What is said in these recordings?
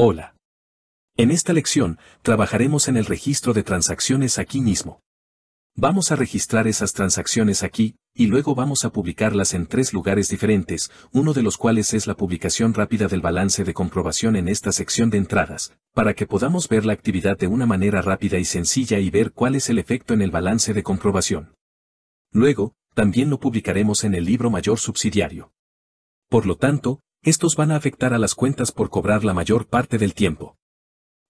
Hola. En esta lección, trabajaremos en el registro de transacciones aquí mismo. Vamos a registrar esas transacciones aquí, y luego vamos a publicarlas en tres lugares diferentes, uno de los cuales es la publicación rápida del balance de comprobación en esta sección de entradas, para que podamos ver la actividad de una manera rápida y sencilla y ver cuál es el efecto en el balance de comprobación. Luego, también lo publicaremos en el libro mayor subsidiario. Por lo tanto, estos van a afectar a las cuentas por cobrar la mayor parte del tiempo.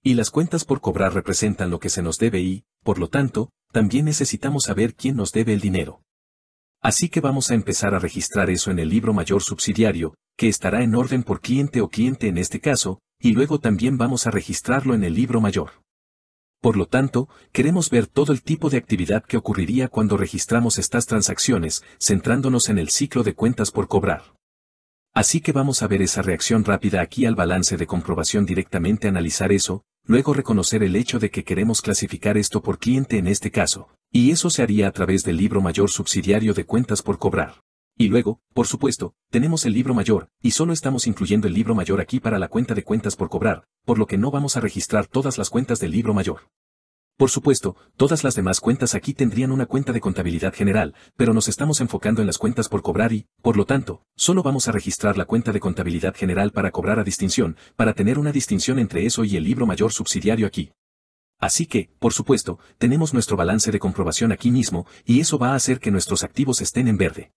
Y las cuentas por cobrar representan lo que se nos debe y, por lo tanto, también necesitamos saber quién nos debe el dinero. Así que vamos a empezar a registrar eso en el libro mayor subsidiario, que estará en orden por cliente o cliente en este caso, y luego también vamos a registrarlo en el libro mayor. Por lo tanto, queremos ver todo el tipo de actividad que ocurriría cuando registramos estas transacciones, centrándonos en el ciclo de cuentas por cobrar. Así que vamos a ver esa reacción rápida aquí al balance de comprobación directamente analizar eso, luego reconocer el hecho de que queremos clasificar esto por cliente en este caso, y eso se haría a través del libro mayor subsidiario de cuentas por cobrar. Y luego, por supuesto, tenemos el libro mayor, y solo estamos incluyendo el libro mayor aquí para la cuenta de cuentas por cobrar, por lo que no vamos a registrar todas las cuentas del libro mayor. Por supuesto, todas las demás cuentas aquí tendrían una cuenta de contabilidad general, pero nos estamos enfocando en las cuentas por cobrar y, por lo tanto, solo vamos a registrar la cuenta de contabilidad general para cobrar a distinción, para tener una distinción entre eso y el libro mayor subsidiario aquí. Así que, por supuesto, tenemos nuestro balance de comprobación aquí mismo, y eso va a hacer que nuestros activos estén en verde.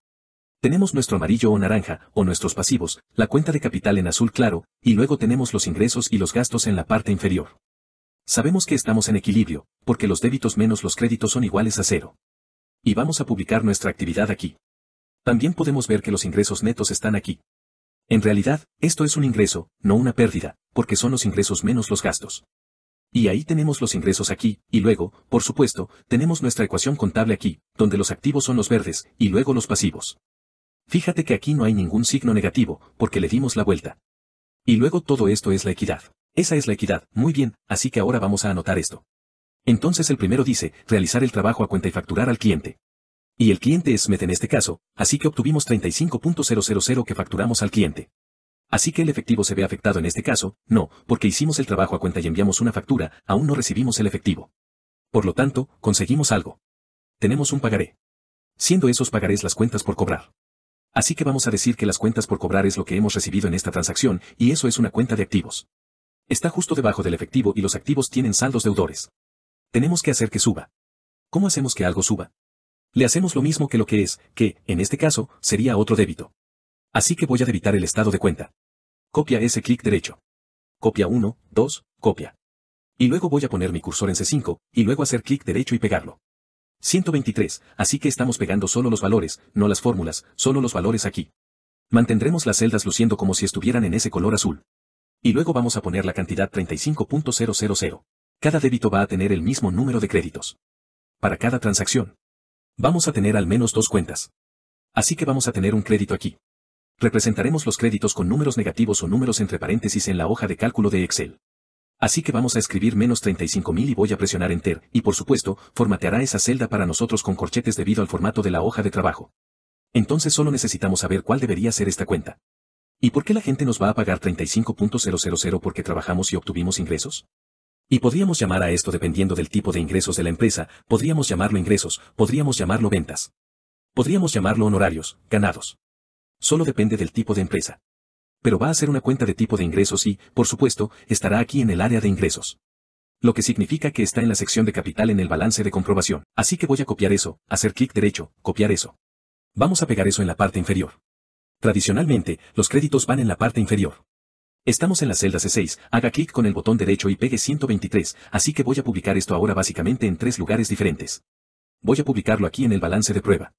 Tenemos nuestro amarillo o naranja, o nuestros pasivos, la cuenta de capital en azul claro, y luego tenemos los ingresos y los gastos en la parte inferior. Sabemos que estamos en equilibrio, porque los débitos menos los créditos son iguales a cero. Y vamos a publicar nuestra actividad aquí. También podemos ver que los ingresos netos están aquí. En realidad, esto es un ingreso, no una pérdida, porque son los ingresos menos los gastos. Y ahí tenemos los ingresos aquí, y luego, por supuesto, tenemos nuestra ecuación contable aquí, donde los activos son los verdes, y luego los pasivos. Fíjate que aquí no hay ningún signo negativo, porque le dimos la vuelta. Y luego todo esto es la equidad. Esa es la equidad, muy bien, así que ahora vamos a anotar esto. Entonces el primero dice, realizar el trabajo a cuenta y facturar al cliente. Y el cliente es Smet en este caso, así que obtuvimos 35.000 que facturamos al cliente. Así que el efectivo se ve afectado en este caso, no, porque hicimos el trabajo a cuenta y enviamos una factura, aún no recibimos el efectivo. Por lo tanto, conseguimos algo. Tenemos un pagaré. Siendo esos pagarés las cuentas por cobrar. Así que vamos a decir que las cuentas por cobrar es lo que hemos recibido en esta transacción, y eso es una cuenta de activos. Está justo debajo del efectivo y los activos tienen saldos deudores. Tenemos que hacer que suba. ¿Cómo hacemos que algo suba? Le hacemos lo mismo que lo que es, que, en este caso, sería otro débito. Así que voy a debitar el estado de cuenta. Copia ese clic derecho. Copia 1, 2, copia. Y luego voy a poner mi cursor en C5, y luego hacer clic derecho y pegarlo. 123, así que estamos pegando solo los valores, no las fórmulas, solo los valores aquí. Mantendremos las celdas luciendo como si estuvieran en ese color azul. Y luego vamos a poner la cantidad 35.000. Cada débito va a tener el mismo número de créditos. Para cada transacción. Vamos a tener al menos dos cuentas. Así que vamos a tener un crédito aquí. Representaremos los créditos con números negativos o números entre paréntesis en la hoja de cálculo de Excel. Así que vamos a escribir menos 35.000 y voy a presionar Enter, y por supuesto, formateará esa celda para nosotros con corchetes debido al formato de la hoja de trabajo. Entonces solo necesitamos saber cuál debería ser esta cuenta. ¿Y por qué la gente nos va a pagar 35.000 porque trabajamos y obtuvimos ingresos? Y podríamos llamar a esto dependiendo del tipo de ingresos de la empresa, podríamos llamarlo ingresos, podríamos llamarlo ventas. Podríamos llamarlo honorarios, ganados. Solo depende del tipo de empresa. Pero va a ser una cuenta de tipo de ingresos y, por supuesto, estará aquí en el área de ingresos lo que significa que está en la sección de capital en el balance de comprobación. Así que voy a copiar eso, hacer clic derecho, copiar eso. Vamos a pegar eso en la parte inferior. Tradicionalmente, los créditos van en la parte inferior. Estamos en la celda C6, haga clic con el botón derecho y pegue 123, así que voy a publicar esto ahora básicamente en tres lugares diferentes. Voy a publicarlo aquí en el balance de prueba.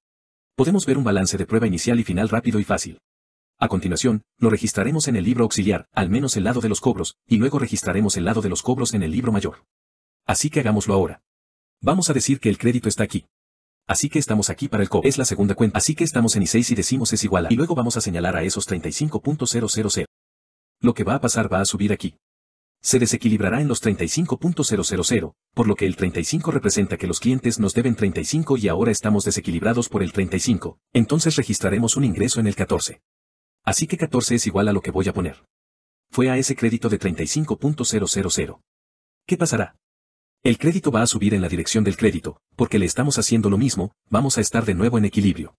Podemos ver un balance de prueba inicial y final rápido y fácil. A continuación, lo registraremos en el libro auxiliar, al menos el lado de los cobros, y luego registraremos el lado de los cobros en el libro mayor. Así que hagámoslo ahora. Vamos a decir que el crédito está aquí. Así que estamos aquí para el COB. Es la segunda cuenta. Así que estamos en I6 y decimos es igual a. Y luego vamos a señalar a esos 35.000. Lo que va a pasar va a subir aquí. Se desequilibrará en los 35.000, por lo que el 35 representa que los clientes nos deben 35 y ahora estamos desequilibrados por el 35, entonces registraremos un ingreso en el 14. Así que 14 es igual a lo que voy a poner. Fue a ese crédito de 35.000. ¿Qué pasará? El crédito va a subir en la dirección del crédito, porque le estamos haciendo lo mismo, vamos a estar de nuevo en equilibrio.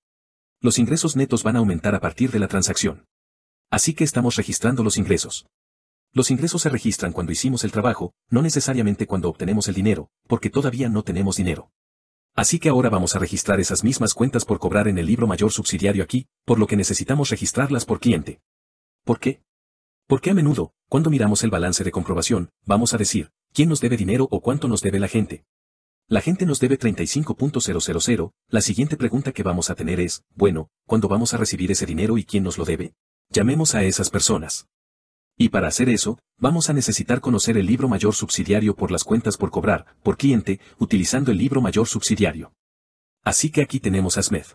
Los ingresos netos van a aumentar a partir de la transacción. Así que estamos registrando los ingresos. Los ingresos se registran cuando hicimos el trabajo, no necesariamente cuando obtenemos el dinero, porque todavía no tenemos dinero. Así que ahora vamos a registrar esas mismas cuentas por cobrar en el libro mayor subsidiario aquí, por lo que necesitamos registrarlas por cliente. ¿Por qué? Porque a menudo, cuando miramos el balance de comprobación, vamos a decir, ¿quién nos debe dinero o cuánto nos debe la gente? La gente nos debe 35.000, la siguiente pregunta que vamos a tener es, bueno, ¿cuándo vamos a recibir ese dinero y quién nos lo debe? Llamemos a esas personas. Y para hacer eso, vamos a necesitar conocer el libro mayor subsidiario por las cuentas por cobrar, por cliente, utilizando el libro mayor subsidiario. Así que aquí tenemos a Smith.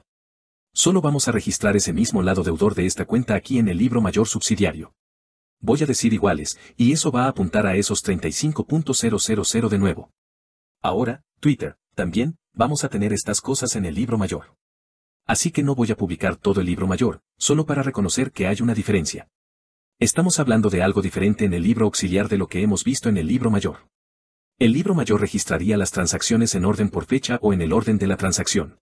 Solo vamos a registrar ese mismo lado deudor de esta cuenta aquí en el libro mayor subsidiario voy a decir iguales, y eso va a apuntar a esos 35.000 de nuevo. Ahora, Twitter, también, vamos a tener estas cosas en el libro mayor. Así que no voy a publicar todo el libro mayor, solo para reconocer que hay una diferencia. Estamos hablando de algo diferente en el libro auxiliar de lo que hemos visto en el libro mayor. El libro mayor registraría las transacciones en orden por fecha o en el orden de la transacción.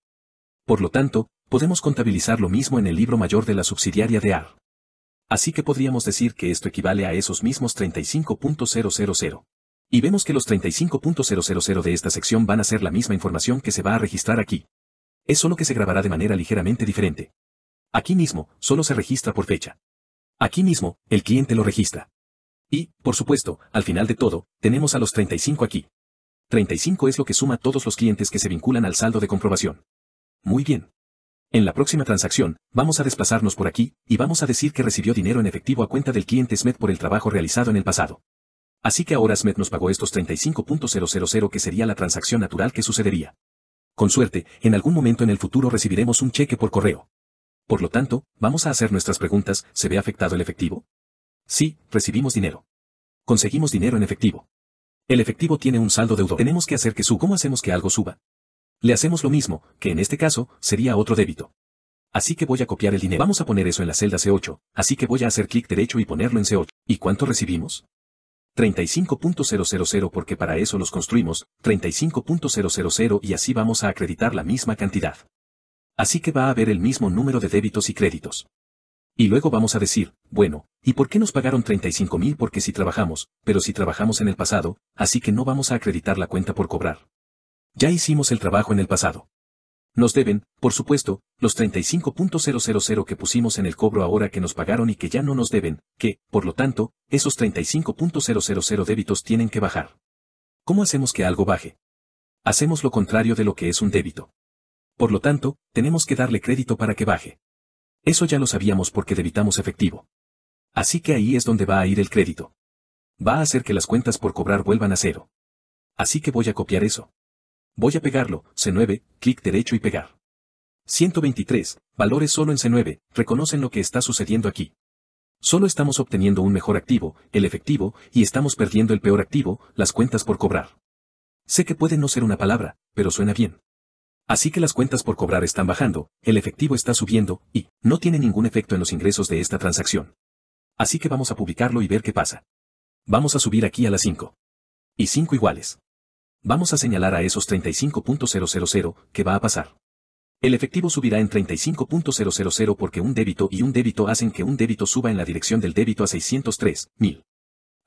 Por lo tanto, podemos contabilizar lo mismo en el libro mayor de la subsidiaria de AR. Así que podríamos decir que esto equivale a esos mismos 35.000. Y vemos que los 35.000 de esta sección van a ser la misma información que se va a registrar aquí. Es solo que se grabará de manera ligeramente diferente. Aquí mismo, solo se registra por fecha. Aquí mismo, el cliente lo registra. Y, por supuesto, al final de todo, tenemos a los 35 aquí. 35 es lo que suma todos los clientes que se vinculan al saldo de comprobación. Muy bien. En la próxima transacción, vamos a desplazarnos por aquí, y vamos a decir que recibió dinero en efectivo a cuenta del cliente SMED por el trabajo realizado en el pasado. Así que ahora SMED nos pagó estos 35.000 que sería la transacción natural que sucedería. Con suerte, en algún momento en el futuro recibiremos un cheque por correo. Por lo tanto, vamos a hacer nuestras preguntas, ¿se ve afectado el efectivo? Sí, recibimos dinero. Conseguimos dinero en efectivo. El efectivo tiene un saldo deudor. Tenemos que hacer que suba. ¿Cómo hacemos que algo suba? Le hacemos lo mismo, que en este caso, sería otro débito. Así que voy a copiar el dinero. Vamos a poner eso en la celda C8, así que voy a hacer clic derecho y ponerlo en C8. ¿Y cuánto recibimos? 35.000 porque para eso los construimos, 35.000 y así vamos a acreditar la misma cantidad. Así que va a haber el mismo número de débitos y créditos. Y luego vamos a decir, bueno, ¿y por qué nos pagaron 35.000? Porque si trabajamos, pero si trabajamos en el pasado, así que no vamos a acreditar la cuenta por cobrar. Ya hicimos el trabajo en el pasado. Nos deben, por supuesto, los 35.000 que pusimos en el cobro ahora que nos pagaron y que ya no nos deben, que, por lo tanto, esos 35.000 débitos tienen que bajar. ¿Cómo hacemos que algo baje? Hacemos lo contrario de lo que es un débito. Por lo tanto, tenemos que darle crédito para que baje. Eso ya lo sabíamos porque debitamos efectivo. Así que ahí es donde va a ir el crédito. Va a hacer que las cuentas por cobrar vuelvan a cero. Así que voy a copiar eso. Voy a pegarlo, C9, clic derecho y pegar. 123. Valores solo en C9, reconocen lo que está sucediendo aquí. Solo estamos obteniendo un mejor activo, el efectivo, y estamos perdiendo el peor activo, las cuentas por cobrar. Sé que puede no ser una palabra, pero suena bien. Así que las cuentas por cobrar están bajando, el efectivo está subiendo, y no tiene ningún efecto en los ingresos de esta transacción. Así que vamos a publicarlo y ver qué pasa. Vamos a subir aquí a las 5. Y 5 iguales. Vamos a señalar a esos 35.000 que va a pasar. El efectivo subirá en 35.000 porque un débito y un débito hacen que un débito suba en la dirección del débito a 603.000.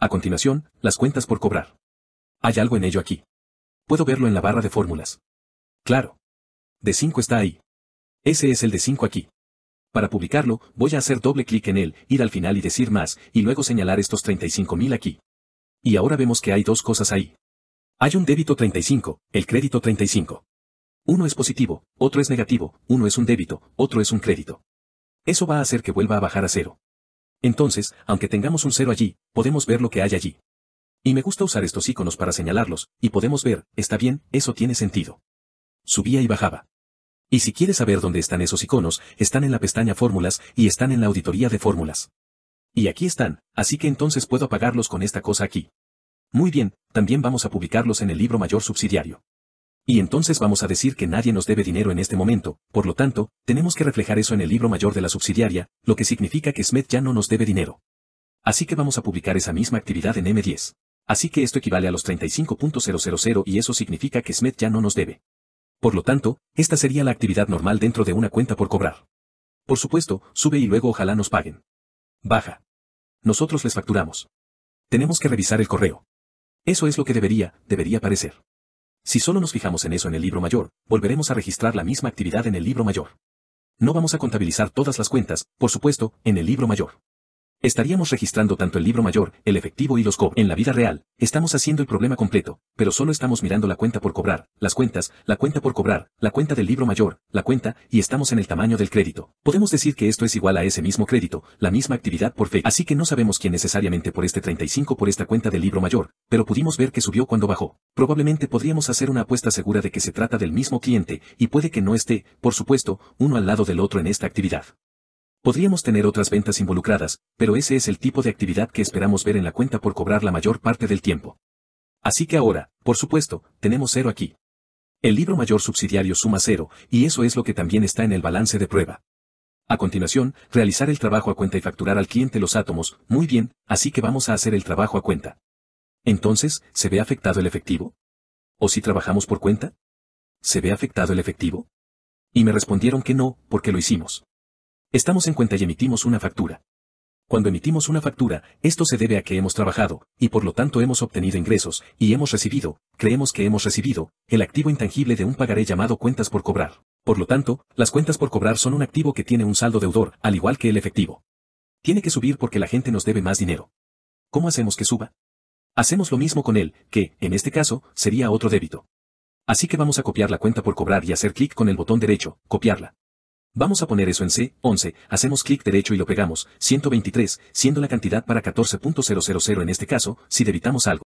A continuación, las cuentas por cobrar. Hay algo en ello aquí. Puedo verlo en la barra de fórmulas. Claro. De 5 está ahí. Ese es el de 5 aquí. Para publicarlo, voy a hacer doble clic en él, ir al final y decir más, y luego señalar estos 35.000 aquí. Y ahora vemos que hay dos cosas ahí. Hay un débito 35, el crédito 35. Uno es positivo, otro es negativo, uno es un débito, otro es un crédito. Eso va a hacer que vuelva a bajar a cero. Entonces, aunque tengamos un cero allí, podemos ver lo que hay allí. Y me gusta usar estos iconos para señalarlos, y podemos ver, está bien, eso tiene sentido. Subía y bajaba. Y si quieres saber dónde están esos iconos, están en la pestaña fórmulas y están en la auditoría de fórmulas. Y aquí están, así que entonces puedo apagarlos con esta cosa aquí. Muy bien, también vamos a publicarlos en el libro mayor subsidiario. Y entonces vamos a decir que nadie nos debe dinero en este momento, por lo tanto, tenemos que reflejar eso en el libro mayor de la subsidiaria, lo que significa que Smith ya no nos debe dinero. Así que vamos a publicar esa misma actividad en M10. Así que esto equivale a los 35.000 y eso significa que Smith ya no nos debe. Por lo tanto, esta sería la actividad normal dentro de una cuenta por cobrar. Por supuesto, sube y luego ojalá nos paguen. Baja. Nosotros les facturamos. Tenemos que revisar el correo. Eso es lo que debería, debería parecer. Si solo nos fijamos en eso en el libro mayor, volveremos a registrar la misma actividad en el libro mayor. No vamos a contabilizar todas las cuentas, por supuesto, en el libro mayor. Estaríamos registrando tanto el libro mayor, el efectivo y los cobros. En la vida real, estamos haciendo el problema completo, pero solo estamos mirando la cuenta por cobrar, las cuentas, la cuenta por cobrar, la cuenta del libro mayor, la cuenta, y estamos en el tamaño del crédito. Podemos decir que esto es igual a ese mismo crédito, la misma actividad por fe. Así que no sabemos quién necesariamente por este 35 por esta cuenta del libro mayor, pero pudimos ver que subió cuando bajó. Probablemente podríamos hacer una apuesta segura de que se trata del mismo cliente, y puede que no esté, por supuesto, uno al lado del otro en esta actividad. Podríamos tener otras ventas involucradas, pero ese es el tipo de actividad que esperamos ver en la cuenta por cobrar la mayor parte del tiempo. Así que ahora, por supuesto, tenemos cero aquí. El libro mayor subsidiario suma cero, y eso es lo que también está en el balance de prueba. A continuación, realizar el trabajo a cuenta y facturar al cliente los átomos, muy bien, así que vamos a hacer el trabajo a cuenta. Entonces, ¿se ve afectado el efectivo? ¿O si trabajamos por cuenta? ¿Se ve afectado el efectivo? Y me respondieron que no, porque lo hicimos. Estamos en cuenta y emitimos una factura. Cuando emitimos una factura, esto se debe a que hemos trabajado, y por lo tanto hemos obtenido ingresos, y hemos recibido, creemos que hemos recibido, el activo intangible de un pagaré llamado cuentas por cobrar. Por lo tanto, las cuentas por cobrar son un activo que tiene un saldo deudor, al igual que el efectivo. Tiene que subir porque la gente nos debe más dinero. ¿Cómo hacemos que suba? Hacemos lo mismo con él, que, en este caso, sería otro débito. Así que vamos a copiar la cuenta por cobrar y hacer clic con el botón derecho, copiarla. Vamos a poner eso en C11, hacemos clic derecho y lo pegamos, 123, siendo la cantidad para 14.000 en este caso, si debitamos algo.